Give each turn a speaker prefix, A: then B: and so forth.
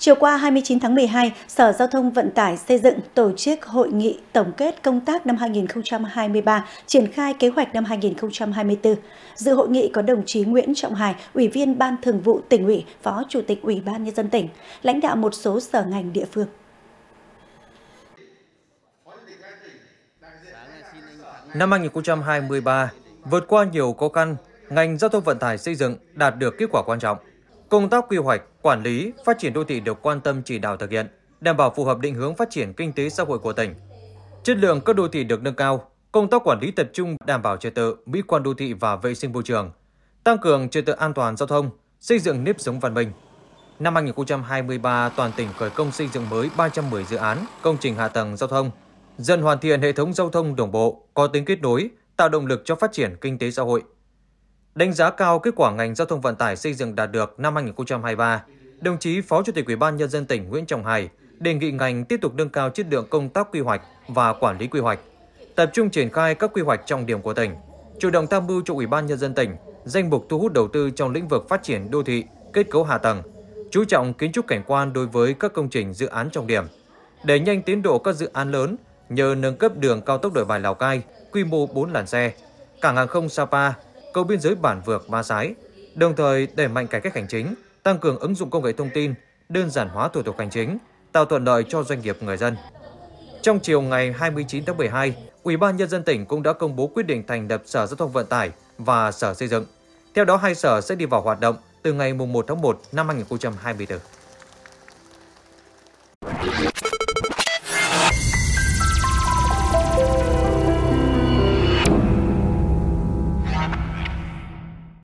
A: Chiều qua 29 tháng 12, Sở Giao thông Vận tải xây dựng tổ chức hội nghị tổng kết công tác năm 2023, triển khai kế hoạch năm 2024. Dự hội nghị có đồng chí Nguyễn Trọng Hải, Ủy viên Ban Thường vụ tỉnh ủy, Phó Chủ tịch Ủy ban Nhân dân tỉnh, lãnh đạo một số sở ngành địa phương.
B: Năm 2023, vượt qua nhiều khó khăn, ngành giao thông vận tải xây dựng đạt được kết quả quan trọng Công tác quy hoạch, quản lý, phát triển đô thị được quan tâm chỉ đạo thực hiện, đảm bảo phù hợp định hướng phát triển kinh tế xã hội của tỉnh. Chất lượng các đô thị được nâng cao, công tác quản lý tập trung đảm bảo trật tự, mỹ quan đô thị và vệ sinh môi trường, tăng cường trật tự an toàn giao thông, xây dựng nếp sống văn minh. Năm 2023, toàn tỉnh khởi công xây dựng mới 310 dự án, công trình hạ tầng giao thông, dần hoàn thiện hệ thống giao thông đồng bộ, có tính kết nối, tạo động lực cho phát triển kinh tế xã hội, đánh giá cao kết quả ngành giao thông vận tải xây dựng đạt được năm 2023, đồng chí Phó Chủ tịch Ủy ban nhân dân tỉnh Nguyễn Trọng Hải đề nghị ngành tiếp tục nâng cao chất lượng công tác quy hoạch và quản lý quy hoạch, tập trung triển khai các quy hoạch trọng điểm của tỉnh, chủ động tham mưu cho Ủy ban nhân dân tỉnh danh mục thu hút đầu tư trong lĩnh vực phát triển đô thị, kết cấu hạ tầng, chú trọng kiến trúc cảnh quan đối với các công trình dự án trọng điểm, đẩy nhanh tiến độ các dự án lớn nhờ nâng cấp đường cao tốc Nội Bài Lào Cai quy mô 4 làn xe, cảng hàng không Sapa cầu biên giới bản vượt Ma Sái, đồng thời đẩy mạnh cải cách hành chính, tăng cường ứng dụng công nghệ thông tin, đơn giản hóa thủ tục hành chính, tạo thuận lợi cho doanh nghiệp người dân. Trong chiều ngày 29 tháng 12, Ủy ban nhân dân tỉnh cũng đã công bố quyết định thành lập Sở Giao thông Vận tải và Sở Xây dựng. Theo đó hai sở sẽ đi vào hoạt động từ ngày 1 tháng 1 năm 2024.